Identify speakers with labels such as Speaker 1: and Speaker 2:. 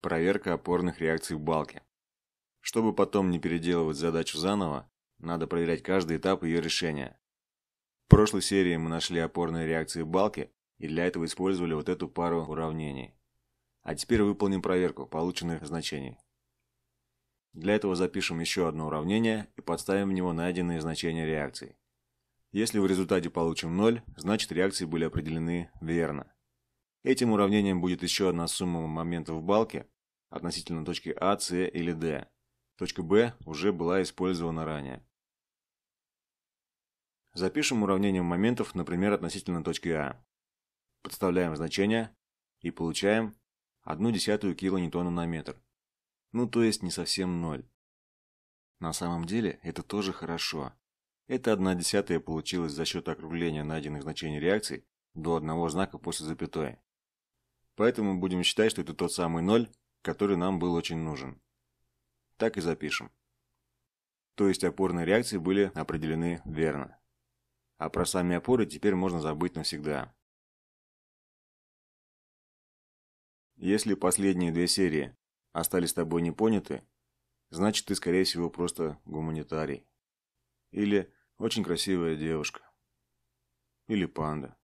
Speaker 1: проверка опорных реакций в балке. Чтобы потом не переделывать задачу заново, надо проверять каждый этап ее решения. В прошлой серии мы нашли опорные реакции в балке и для этого использовали вот эту пару уравнений. А теперь выполним проверку полученных значений. Для этого запишем еще одно уравнение и подставим в него найденные значения реакций. Если в результате получим 0, значит реакции были определены верно. Этим уравнением будет еще одна сумма моментов в балке относительно точки А, С или Д. Точка Б уже была использована ранее. Запишем уравнение моментов, например, относительно точки А. Подставляем значение и получаем 1,1 килоньтона на метр. Ну, то есть не совсем ноль. На самом деле, это тоже хорошо. Это 1,1 получилось за счет округления найденных значений реакций до одного знака после запятой. Поэтому будем считать, что это тот самый ноль, который нам был очень нужен. Так и запишем. То есть опорные реакции были определены верно. А про сами опоры теперь можно забыть навсегда. Если последние две серии остались с тобой непоняты, значит ты, скорее всего, просто гуманитарий. Или очень красивая девушка. Или панда.